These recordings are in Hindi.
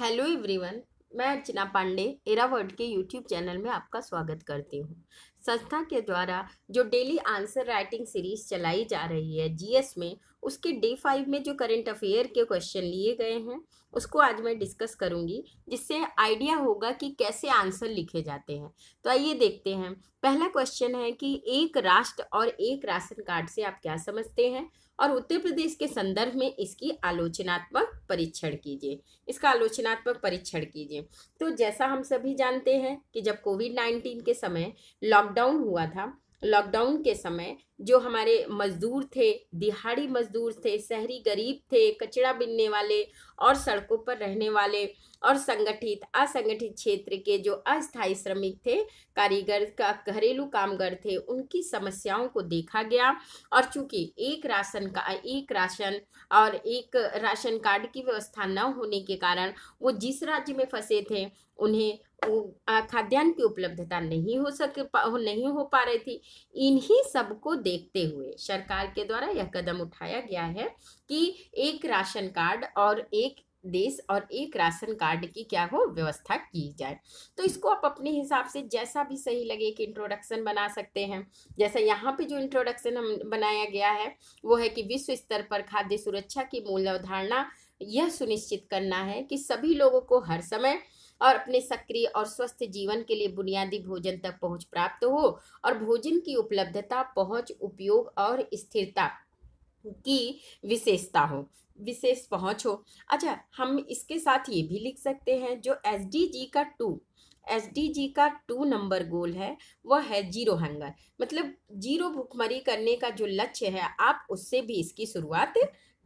हेलो एवरीवन मैं अर्चना पांडे एरावर्ड के यूट्यूब चैनल में आपका स्वागत करती हूँ संस्था के द्वारा जो डेली आंसर राइटिंग सीरीज चलाई जा रही है जीएस में उसके डे फाइव में जो करंट अफेयर के क्वेश्चन लिए गए हैं उसको आज मैं डिस्कस करूँगी जिससे आइडिया होगा कि कैसे आंसर लिखे जाते हैं तो आइए देखते हैं पहला क्वेश्चन है कि एक राष्ट्र और एक राशन कार्ड से आप क्या समझते हैं और उत्तर प्रदेश के संदर्भ में इसकी आलोचनात्मक परीक्षण कीजिए इसका आलोचनात्मक परीक्षण कीजिए तो जैसा हम सभी जानते हैं कि जब कोविड नाइन्टीन के समय लॉकडाउन हुआ था लॉकडाउन के समय जो हमारे मज़दूर थे दिहाड़ी मज़दूर थे शहरी गरीब थे कचरा बिनने वाले और सड़कों पर रहने वाले और संगठित असंगठित क्षेत्र के जो अस्थाई श्रमिक थे कारीगर का घरेलू कामगार थे उनकी समस्याओं को देखा गया और चूंकि एक राशन का एक राशन और एक राशन कार्ड की व्यवस्था न होने के कारण वो जिस राज्य में फंसे थे उन्हें खाद्यान्न की उपलब्धता नहीं हो सके नहीं हो पा रही थी इन्हीं सब को देखते हुए सरकार के द्वारा यह कदम उठाया गया है कि एक राशन कार्ड और एक देश और एक राशन कार्ड की क्या हो व्यवस्था की जाए तो इसको आप अपने हिसाब से जैसा भी सही लगे कि इंट्रोडक्शन बना सकते हैं जैसा यहाँ पे जो इंट्रोडक्शन हम बनाया गया है वो है कि विश्व स्तर पर खाद्य सुरक्षा की मूल अवधारणा यह सुनिश्चित करना है कि सभी लोगों को हर समय और अपने सक्रिय और स्वस्थ जीवन के लिए बुनियादी भोजन तक पहुंच प्राप्त हो और भोजन की उपलब्धता पहुंच उपयोग और स्थिरता की विशेषता हो विशेष पहुंच हो अच्छा हम इसके साथ ये भी लिख सकते हैं जो एस का टू एस का टू नंबर गोल है वह है जीरो हंगर मतलब जीरो भुखमरी करने का जो लक्ष्य है आप उससे भी इसकी शुरुआत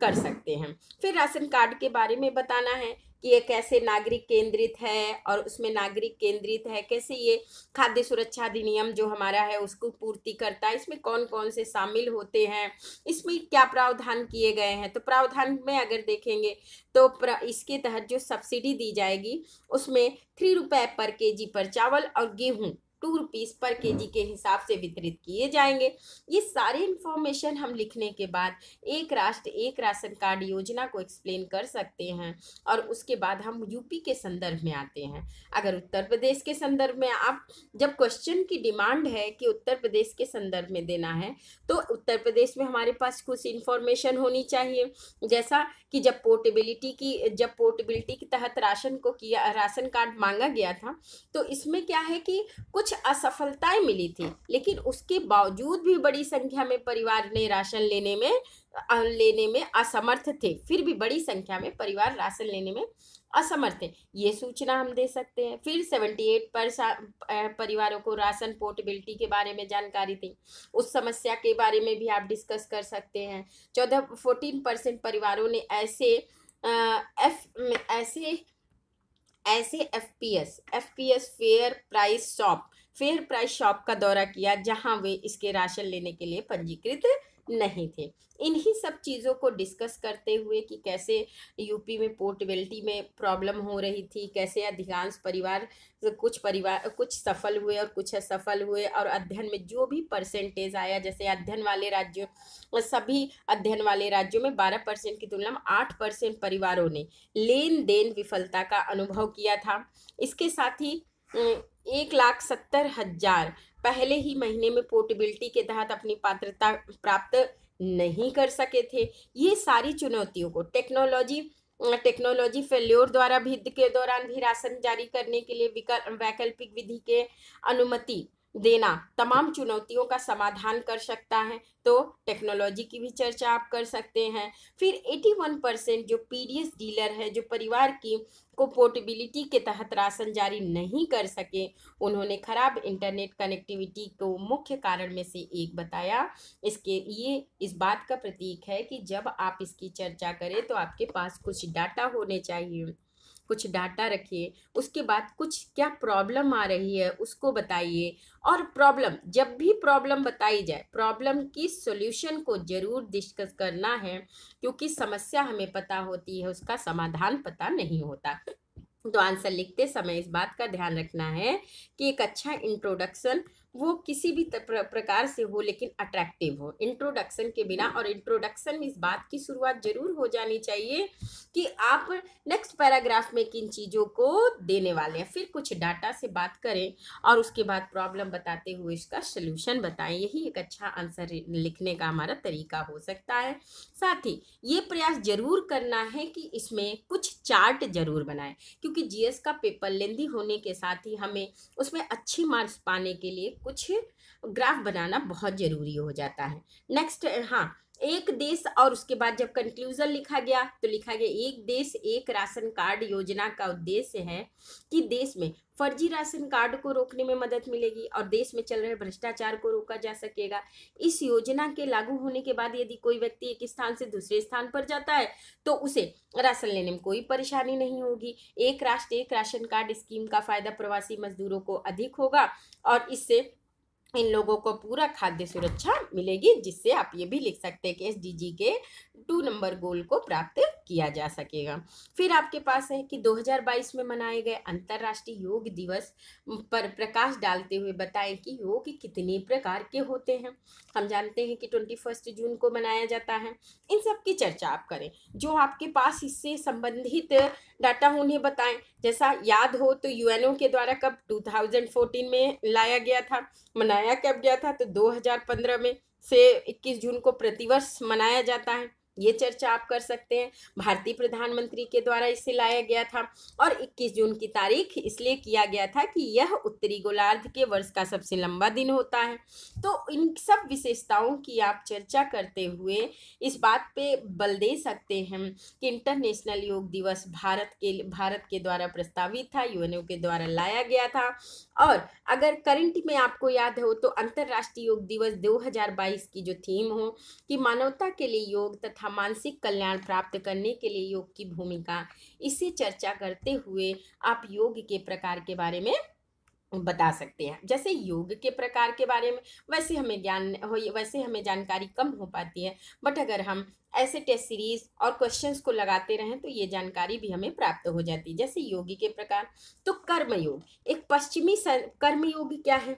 कर सकते हैं फिर राशन कार्ड के बारे में बताना है कि ये कैसे नागरिक केंद्रित है और उसमें नागरिक केंद्रित है कैसे ये खाद्य सुरक्षा अधिनियम जो हमारा है उसको पूर्ति करता है इसमें कौन कौन से शामिल होते हैं इसमें क्या प्रावधान किए गए हैं तो प्रावधान में अगर देखेंगे तो इसके तहत जो सब्सिडी दी जाएगी उसमें थ्री रुपये पर के जी पर चावल और गेहूँ टू रुपीज़ पर के जी के हिसाब से वितरित किए जाएंगे ये सारी इन्फॉर्मेशन हम लिखने के बाद एक राष्ट्र एक राशन कार्ड योजना को एक्सप्लेन कर सकते हैं और उसके बाद हम यूपी के संदर्भ में आते हैं अगर उत्तर प्रदेश के संदर्भ में आप जब क्वेश्चन की डिमांड है कि उत्तर प्रदेश के संदर्भ में देना है तो उत्तर प्रदेश में हमारे पास कुछ इन्फॉर्मेशन होनी चाहिए जैसा कि जब पोर्टेबिलिटी की जब पोर्टेबिलिटी के तहत राशन को किया राशन कार्ड मांगा गया था तो इसमें क्या है कि कुछ कुछ असफलताएं मिली थी लेकिन उसके बावजूद भी बड़ी संख्या में परिवार ने राशन लेने में लेने में असमर्थ थे फिर भी बड़ी संख्या में परिवार राशन लेने में असमर्थ है ये सूचना हम दे सकते हैं फिर सेवेंटी एट पर परिवारों को राशन पोर्टेबिलिटी के बारे में जानकारी थी उस समस्या के बारे में भी आप डिस्कस कर सकते हैं चौदह फोर्टीन परसेंट परिवारों ने ऐसे एफ ऐसे ऐसे F P S F P S fair price shop fair price shop का दौरा किया जहां वे इसके राशन लेने के लिए पंजीकृत नहीं थे इन्हीं सब चीज़ों को डिस्कस करते हुए कि कैसे यूपी में पोर्टेबिलिटी में प्रॉब्लम हो रही थी कैसे अधिकांश परिवार कुछ परिवार कुछ सफल हुए और कुछ असफल हुए और अध्ययन में जो भी परसेंटेज आया जैसे अध्ययन वाले राज्यों सभी अध्ययन वाले राज्यों में बारह परसेंट की तुलना में आठ परसेंट परिवारों ने लेन देन विफलता का अनुभव किया था इसके साथ ही एक लाख सत्तर हजार पहले ही महीने में पोर्टेबिलिटी के तहत अपनी पात्रता प्राप्त नहीं कर सके थे ये सारी चुनौतियों को टेक्नोलॉजी टेक्नोलॉजी फेल्योर द्वारा भिद के दौरान भी राशन जारी करने के लिए वैकल्पिक विधि के अनुमति देना तमाम चुनौतियों का समाधान कर सकता है तो टेक्नोलॉजी की भी चर्चा आप कर सकते हैं फिर 81 परसेंट जो पीडीएस डीलर है जो परिवार की को पोर्टेबिलिटी के तहत राशन जारी नहीं कर सके उन्होंने खराब इंटरनेट कनेक्टिविटी को मुख्य कारण में से एक बताया इसके ये इस बात का प्रतीक है कि जब आप इसकी चर्चा करें तो आपके पास कुछ डाटा होने चाहिए कुछ डाटा रखिए उसके बाद कुछ क्या प्रॉब्लम आ रही है उसको बताइए और प्रॉब्लम जब भी प्रॉब्लम बताई जाए प्रॉब्लम की सॉल्यूशन को ज़रूर डिस्कस करना है क्योंकि समस्या हमें पता होती है उसका समाधान पता नहीं होता तो आंसर लिखते समय इस बात का ध्यान रखना है कि एक अच्छा इंट्रोडक्शन वो किसी भी प्रकार से हो लेकिन अट्रैक्टिव हो इंट्रोडक्शन के बिना और इंट्रोडक्शन में इस बात की शुरुआत जरूर हो जानी चाहिए कि आप नेक्स्ट पैराग्राफ में किन चीज़ों को देने वाले हैं फिर कुछ डाटा से बात करें और उसके बाद प्रॉब्लम बताते हुए इसका सल्यूशन बताएं यही एक अच्छा आंसर लिखने का हमारा तरीका हो सकता है साथ ही ये प्रयास जरूर करना है कि इसमें कुछ चार्ट जरूर बनाएं क्योंकि जीएस का पेपर लेंदी होने के साथ ही हमें उसमें अच्छी मार्क्स पाने के लिए कुछ ग्राफ बनाना बहुत ज़रूरी हो जाता है नेक्स्ट हाँ एक देश और उसके बाद जब कंक्लूजन लिखा गया तो लिखा गया एक देश एक राशन कार्ड योजना का उद्देश्य है कि देश में फर्जी राशन कार्ड को रोकने में मदद मिलेगी और देश में चल रहे भ्रष्टाचार को रोका जा सकेगा इस योजना के लागू होने के बाद यदि कोई व्यक्ति एक स्थान से दूसरे स्थान पर जाता है तो उसे राशन लेने में कोई परेशानी नहीं होगी एक राष्ट्र एक राशन कार्ड स्कीम का फायदा प्रवासी मजदूरों को अधिक होगा और इससे इन लोगों को पूरा खाद्य सुरक्षा मिलेगी जिससे आप ये भी लिख सकते हैं कि एस डी जी के टू नंबर गोल को प्राप्त किया जा सकेगा फिर आपके पास है कि 2022 में मनाए गए अंतर्राष्ट्रीय योग दिवस पर प्रकाश डालते हुए बताएं कि योग कितने प्रकार के होते हैं हम जानते हैं कि ट्वेंटी फर्स्ट जून को मनाया जाता है इन सब की चर्चा आप करें जो आपके पास इससे संबंधित डाटा उन्हें बताएं जैसा याद हो तो यूएनओ के द्वारा कब टू में लाया गया था मना बनाया कब गया था तो 2015 में से 21 जून को प्रतिवर्ष मनाया जाता है ये चर्चा आप कर सकते हैं भारतीय प्रधानमंत्री के द्वारा इसे लाया गया था और 21 जून की तारीख इसलिए किया गया था कि यह उत्तरी गोलार्ध के वर्ष का सबसे लंबा दिन होता है तो इन सब विशेषताओं की आप चर्चा करते हुए इस बात पे बल दे सकते हैं कि इंटरनेशनल योग दिवस भारत के भारत के द्वारा प्रस्तावित था यूएनओ के द्वारा लाया गया था और अगर करंट में आपको याद हो तो अंतर्राष्ट्रीय योग दिवस दो की जो थीम हो कि मानवता के लिए योग तथा मानसिक कल्याण प्राप्त करने के लिए योग की भूमिका इसे चर्चा करते हुए आप योग के प्रकार के बारे में बता सकते हैं जैसे योग के प्रकार के बारे में वैसे हमें ज्ञान वैसे हमें जानकारी कम हो पाती है बट अगर हम ऐसे टेस्ट सीरीज और क्वेश्चंस को लगाते रहें तो ये जानकारी भी हमें प्राप्त हो जाती है जैसे योगी के प्रकार तो कर्मयोग एक पश्चिमी कर्मयोग क्या है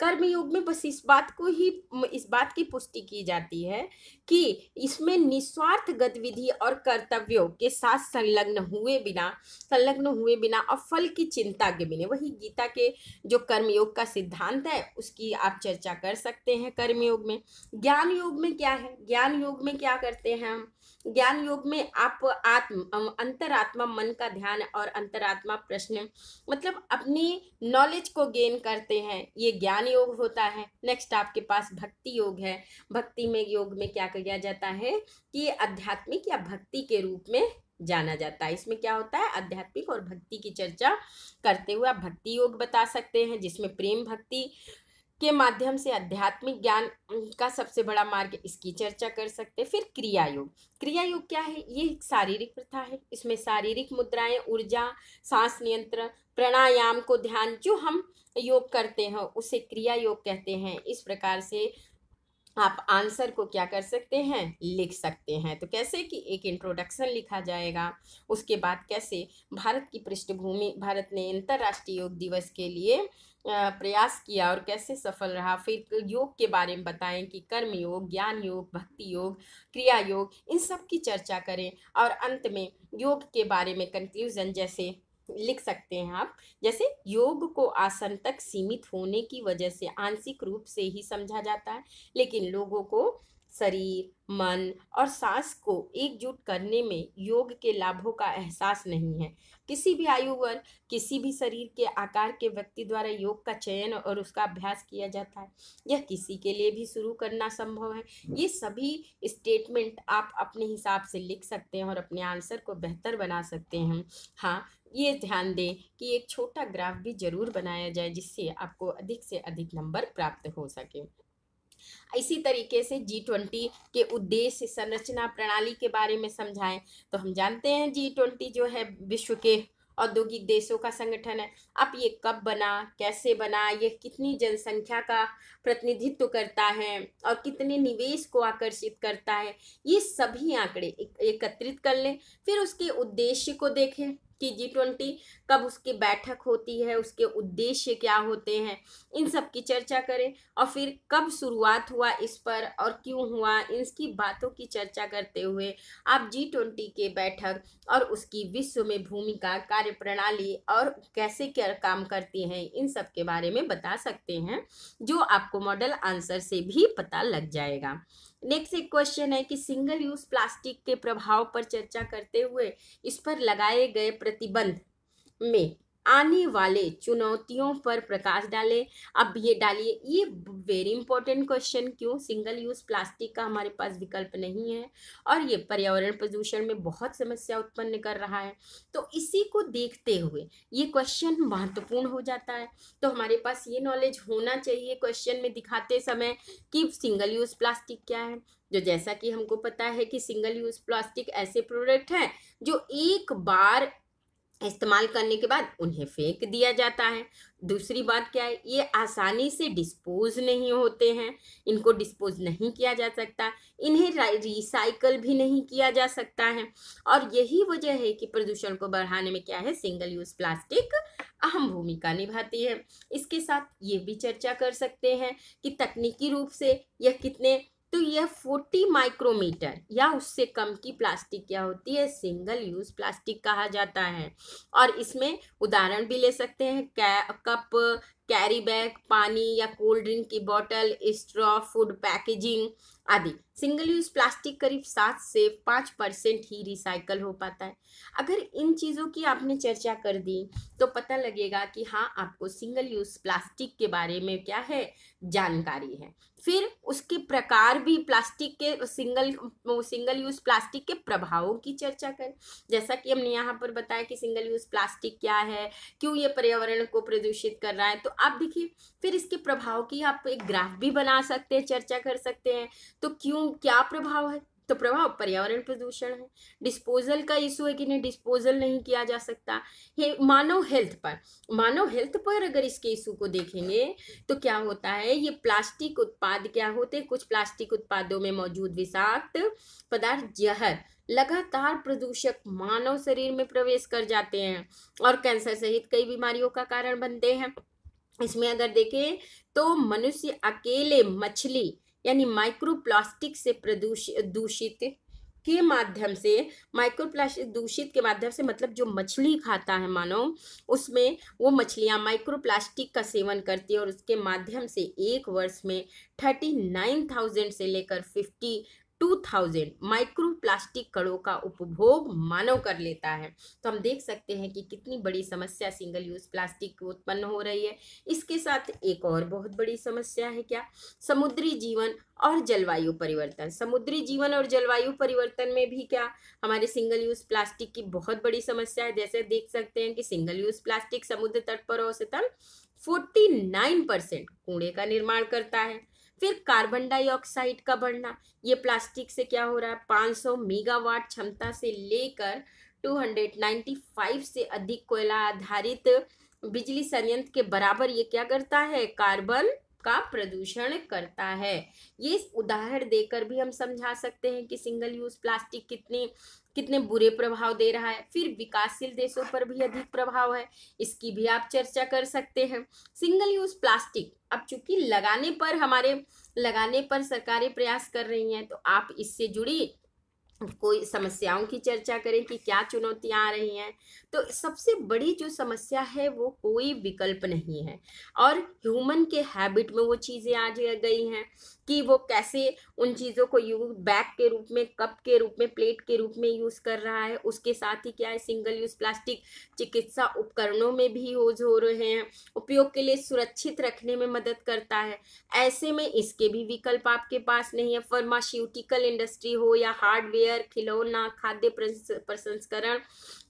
कर्मयोग में बस इस बात को ही इस बात की पुष्टि की जाती है कि इसमें निस्वार्थ गतिविधि और कर्तव्यों के साथ संलग्न हुए बिना संलग्न हुए बिना और फल की चिंता के बिना वही गीता के जो कर्मयोग का सिद्धांत है उसकी आप चर्चा कर सकते हैं कर्मयोग में ज्ञान योग में क्या है ज्ञान योग में क्या करते करते हैं ज्ञान योग में आप आत्म अंतरात्मा मन का ध्यान और अंतरात्मा प्रश्न मतलब अपनी नॉलेज को गेन करते हैं ये ज्ञान योग होता है नेक्स्ट आपके पास भक्ति योग है भक्ति में योग में क्या किया जाता है कि आध्यात्मिक या भक्ति के रूप में जाना जाता है इसमें क्या होता है आध्यात्मिक और भक्ति की चर्चा करते हुए आप भक्ति योग बता सकते हैं जिसमें प्रेम भक्ति के माध्यम से आध्यात्मिक ज्ञान का सबसे बड़ा मार्ग इसकी चर्चा कर सकते फिर क्रिया योग क्रिया योग क्या है ये एक शारीरिक प्रथा है इसमें शारीरिक मुद्राएं ऊर्जा सांस नियंत्रण प्राणायाम को ध्यान जो हम योग करते हैं उसे क्रिया योग कहते हैं इस प्रकार से आप आंसर को क्या कर सकते हैं लिख सकते हैं तो कैसे कि एक इंट्रोडक्शन लिखा जाएगा उसके बाद कैसे भारत की पृष्ठभूमि भारत ने अंतर्राष्ट्रीय योग दिवस के लिए प्रयास किया और कैसे सफल रहा फिर योग के बारे में बताएं कि कर्म योग ज्ञान योग भक्ति योग क्रिया योग इन सब की चर्चा करें और अंत में योग के बारे में कंक्लूजन जैसे लिख सकते हैं आप जैसे योग को आसन तक सीमित होने की वजह से आंशिक रूप से ही समझा जाता है लेकिन लोगों को शरीर मन और सांस को एकजुट करने में योग के लाभों का एहसास नहीं है किसी भी आयु वर्ग किसी भी शरीर के आकार के व्यक्ति द्वारा योग का चयन और उसका अभ्यास किया जाता है यह किसी के लिए भी शुरू करना संभव है ये सभी स्टेटमेंट आप अपने हिसाब से लिख सकते हैं और अपने आंसर को बेहतर बना सकते हैं हाँ ये ध्यान दें कि एक छोटा ग्राफ भी जरूर बनाया जाए जिससे आपको अधिक से अधिक नंबर प्राप्त हो सके इसी तरीके से जी ट्वेंटी के उद्देश्य संरचना प्रणाली के बारे में समझाएं तो हम जानते हैं जी ट्वेंटी जो है विश्व के औद्योगिक देशों का संगठन है अब ये कब बना कैसे बना ये कितनी जनसंख्या का प्रतिनिधित्व करता है और कितने निवेश को आकर्षित करता है ये सभी आंकड़े एकत्रित कर लें फिर उसके उद्देश्य को देखें कि जी ट्वेंटी कब उसकी बैठक होती है उसके उद्देश्य क्या होते हैं इन सब की चर्चा करें और फिर कब शुरुआत हुआ इस पर और क्यों हुआ इसकी बातों की चर्चा करते हुए आप जी ट्वेंटी के बैठक और उसकी विश्व में भूमिका कार्य प्रणाली और कैसे क्या काम करती हैं इन सब के बारे में बता सकते हैं जो आपको मॉडल आंसर से भी पता लग जाएगा नेक्स्ट एक क्वेश्चन है कि सिंगल यूज प्लास्टिक के प्रभाव पर चर्चा करते हुए इस पर लगाए गए प्रतिबंध में आने वाले चुनौतियों पर प्रकाश डाले अब ये डालिए ये वेरी इंपॉर्टेंट क्वेश्चन क्यों सिंगल यूज़ प्लास्टिक का हमारे पास विकल्प नहीं है और ये पर्यावरण प्रदूषण में बहुत समस्या उत्पन्न कर रहा है तो इसी को देखते हुए ये क्वेश्चन महत्वपूर्ण हो जाता है तो हमारे पास ये नॉलेज होना चाहिए क्वेश्चन में दिखाते समय कि सिंगल यूज़ प्लास्टिक क्या है जो जैसा कि हमको पता है कि सिंगल यूज़ प्लास्टिक ऐसे प्रोडक्ट हैं जो एक बार इस्तेमाल करने के बाद उन्हें फेंक दिया जाता है दूसरी बात क्या है ये आसानी से डिस्पोज नहीं होते हैं इनको डिस्पोज नहीं किया जा सकता इन्हें रिसाइकल भी नहीं किया जा सकता है और यही वजह है कि प्रदूषण को बढ़ाने में क्या है सिंगल यूज़ प्लास्टिक अहम भूमिका निभाती है इसके साथ ये भी चर्चा कर सकते हैं कि तकनीकी रूप से यह कितने तो यह 40 माइक्रोमीटर या उससे कम की प्लास्टिक क्या होती है सिंगल यूज प्लास्टिक कहा जाता है और इसमें उदाहरण भी ले सकते हैं कै कप कैरी बैग पानी या कोल्ड ड्रिंक की बोतल स्ट्रॉ फूड पैकेजिंग आदि सिंगल यूज प्लास्टिक करीब सात से पाँच परसेंट ही रिसाइकल हो पाता है अगर इन चीज़ों की आपने चर्चा कर दी तो पता लगेगा कि हाँ आपको सिंगल यूज प्लास्टिक के बारे में क्या है जानकारी है फिर उसके प्रकार भी प्लास्टिक के सिंगल सिंगल यूज प्लास्टिक के प्रभावों की चर्चा करें जैसा कि हमने यहाँ पर बताया कि सिंगल यूज प्लास्टिक क्या है क्यों ये पर्यावरण को प्रदूषित कर रहा है तो आप देखिए फिर इसके प्रभाव की आप एक ग्राफ भी बना सकते हैं चर्चा कर सकते हैं तो क्यों क्या प्रभाव है तो प्रभाव पर्यावरण प्रदूषण है डिस्पोजल का इशू है कि नहीं डिस्पोजल नहीं किया जा सकता हे मानव हेल्थ पर मानव हेल्थ पर अगर इसके इशू को देखेंगे तो क्या होता है ये प्लास्टिक उत्पाद क्या होते हैं कुछ प्लास्टिक उत्पादों में मौजूद विषाक्त पदार्थ जहर लगातार प्रदूषक मानव शरीर में प्रवेश कर जाते हैं और कैंसर सहित कई बीमारियों का कारण बनते हैं इसमें अगर देखें तो मनुष्य अकेले मछली यानी माइक्रोप्लास्टिक से प्रदूषित दूषित के माध्यम से माइक्रोप्लास्टिक दूषित के माध्यम से मतलब जो मछली खाता है मानो उसमें वो मछलियाँ माइक्रोप्लास्टिक का सेवन करती है और उसके माध्यम से एक वर्ष में थर्टी नाइन थाउजेंड से लेकर फिफ्टी 2000 माइक्रोप्लास्टिक कणों का उपभोग मानव कर लेता है तो हम देख सकते हैं कि कितनी बड़ी समस्या सिंगल यूज प्लास्टिक उत्पन्न हो रही है इसके साथ एक और बहुत बड़ी समस्या है क्या समुद्री जीवन और जलवायु परिवर्तन समुद्री जीवन और जलवायु परिवर्तन में भी क्या हमारे सिंगल यूज प्लास्टिक की बहुत बड़ी समस्या है जैसे देख सकते हैं कि सिंगल यूज प्लास्टिक समुद्र तट पर औसतन फोर्टी नाइन परसेंट कूड़े का निर्माण करता है फिर कार्बन डाइऑक्साइड का बढ़ना ये प्लास्टिक से क्या हो रहा है 500 मेगावाट क्षमता से लेकर 295 से अधिक कोयला आधारित बिजली संयंत्र के बराबर ये क्या करता है कार्बन का प्रदूषण करता है ये उदाहरण देकर भी हम समझा सकते हैं कि सिंगल यूज प्लास्टिक कितने कितने बुरे प्रभाव दे रहा है फिर विकासशील देशों पर भी अधिक प्रभाव है इसकी भी आप चर्चा कर सकते हैं सिंगल यूज प्लास्टिक अब चूंकि लगाने पर हमारे लगाने पर सरकारें प्रयास कर रही हैं तो आप इससे जुड़ी कोई समस्याओं की चर्चा करें कि क्या चुनौतियां आ रही हैं तो सबसे बड़ी जो समस्या है वो कोई विकल्प नहीं है और ह्यूमन के हैबिट में वो चीज़ें आ गई हैं कि वो कैसे उन चीज़ों को यू बैग के रूप में कप के रूप में प्लेट के रूप में यूज़ कर रहा है उसके साथ ही क्या है सिंगल यूज़ प्लास्टिक चिकित्सा उपकरणों में भी यूज हो रहे हैं उपयोग के लिए सुरक्षित रखने में मदद करता है ऐसे में इसके भी विकल्प आपके पास नहीं है फार्मास्यूटिकल इंडस्ट्री हो या हार्डवेयर फुटवेयर खिलौना खाद्य प्रसंस्करण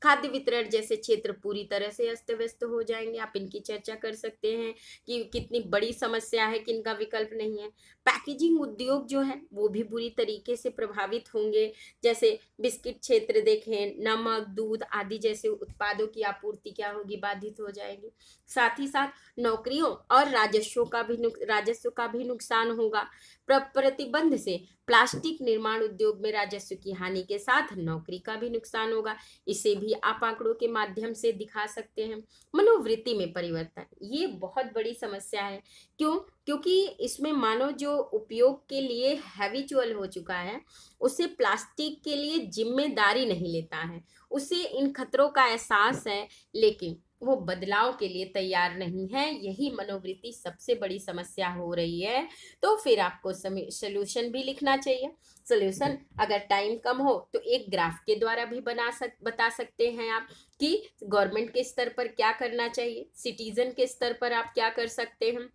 खाद्य वितरण जैसे क्षेत्र पूरी तरह से अस्त व्यस्त हो जाएंगे आप इनकी चर्चा कर सकते हैं कि कितनी बड़ी समस्या है कि इनका विकल्प नहीं है पैकेजिंग उद्योग जो है वो भी बुरी तरीके से प्रभावित होंगे जैसे बिस्किट क्षेत्र देखें नमक दूध आदि जैसे उत्पादों की आपूर्ति क्या होगी बाधित हो जाएगी साथ ही साथ नौकरियों और राजस्व का भी राजस्व का भी नुकसान होगा प्रतिबंध से प्लास्टिक निर्माण उद्योग में राजस्व की हानि के साथ नौकरी का भी नुकसान होगा इसे भी आप आंकड़ों के माध्यम से दिखा सकते हैं मनोवृत्ति में परिवर्तन ये बहुत बड़ी समस्या है क्यों क्योंकि इसमें मानो जो उपयोग के लिए हैविचुअल हो चुका है उसे प्लास्टिक के लिए जिम्मेदारी नहीं लेता है उसे इन खतरों का एहसास है लेकिन वो बदलाव के लिए तैयार नहीं है यही मनोवृत्ति सबसे बड़ी समस्या हो रही है तो फिर आपको सोल्यूशन भी लिखना चाहिए सोल्यूशन अगर टाइम कम हो तो एक ग्राफ के द्वारा भी बना सक बता सकते हैं आप कि गवर्नमेंट के स्तर पर क्या करना चाहिए सिटीजन के स्तर पर आप क्या कर सकते हैं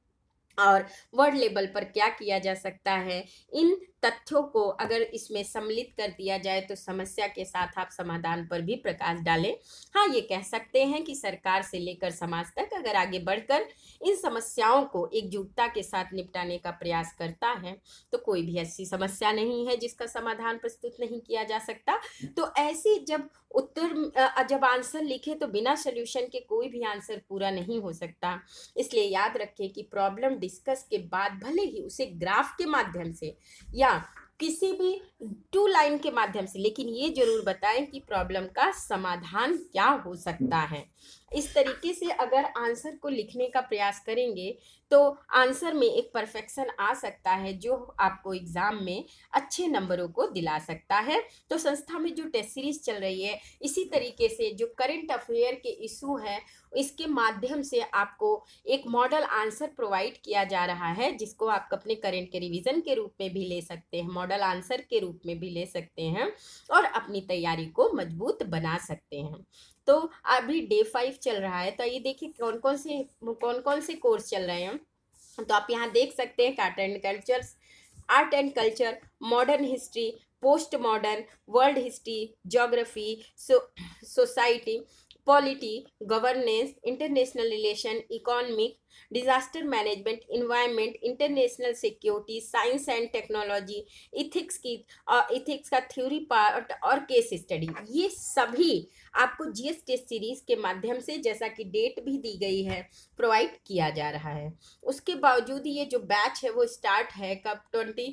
और वर्ड लेवल पर क्या किया जा सकता है इन तथ्यों को अगर इसमें सम्मिलित कर दिया जाए तो समस्या के साथ आप समाधान पर भी प्रकाश डालें हाँ ये कह सकते हैं कि सरकार से लेकर समाज तक अगर आगे बढ़कर इन समस्याओं को एकजुटता के साथ निपटाने का प्रयास करता है तो कोई भी ऐसी समस्या नहीं है जिसका समाधान प्रस्तुत नहीं किया जा सकता तो ऐसी जब उत्तर जब आंसर लिखे तो बिना सोल्यूशन के कोई भी आंसर पूरा नहीं हो सकता इसलिए याद रखें कि प्रॉब्लम डिस्कस के बाद भले ही उसे ग्राफ के माध्यम से या किसी भी टू लाइन के माध्यम से लेकिन ये जरूर बताएं कि प्रॉब्लम का समाधान क्या हो सकता है इस तरीके से अगर आंसर को लिखने का प्रयास करेंगे तो आंसर में एक परफेक्शन आ सकता है जो आपको एग्ज़ाम में अच्छे नंबरों को दिला सकता है तो संस्था में जो टेस्ट सीरीज चल रही है इसी तरीके से जो करंट अफेयर के इशू हैं इसके माध्यम से आपको एक मॉडल आंसर प्रोवाइड किया जा रहा है जिसको आप अपने करंट के रिवीजन के रूप में भी ले सकते हैं मॉडल आंसर के रूप में भी ले सकते हैं और अपनी तैयारी को मजबूत बना सकते हैं तो अभी डे फाइव चल रहा है तो ये देखिए कौन कौन से कौन कौन से कोर्स चल रहे हैं तो आप यहाँ देख सकते हैं art and culture art and culture modern history post modern world history geography so society polity governance international relation economic disaster management environment international security science and technology ethics की इथिक्स का थ्योरी पार्ट और केस स्टडी ये सभी आपको जी एस टी सीरीज के माध्यम से जैसा कि डेट भी दी गई है प्रोवाइड किया जा रहा है उसके बावजूद ये जो बैच है वो स्टार्ट है कब ट्वेंटी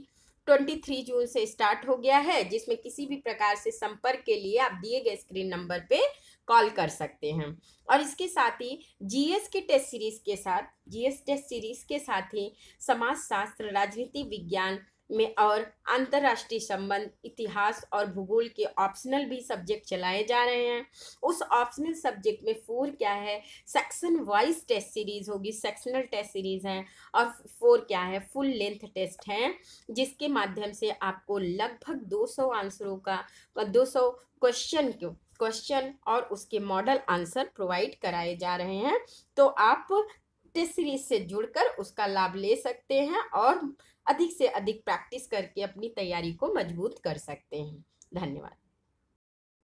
ट्वेंटी थ्री जून से स्टार्ट हो गया है जिसमें किसी भी प्रकार से संपर्क के लिए आप दिए गए स्क्रीन नंबर पर कॉल कर सकते हैं और इसके साथ ही जीएस की टेस्ट सीरीज के साथ जीएस टेस्ट सीरीज के साथ ही समाजशास्त्र राजनीति विज्ञान में और अंतर्राष्ट्रीय संबंध इतिहास और भूगोल के ऑप्शनल भी सब्जेक्ट चलाए जा रहे हैं उस ऑप्शनल सब्जेक्ट में फोर क्या है सेक्शन वाइज टेस्ट सीरीज होगी सेक्शनल टेस्ट सीरीज है और फोर क्या है फुल लेंथ टेस्ट है जिसके माध्यम से आपको लगभग 200 आंसरों का 200 क्वेश्चन क्यों क्वेश्चन और उसके मॉडल आंसर प्रोवाइड कराए जा रहे हैं तो आप टेस्ट सीरीज से जुड़कर उसका लाभ ले सकते हैं और अधिक से अधिक प्रैक्टिस करके अपनी तैयारी को मजबूत कर सकते हैं धन्यवाद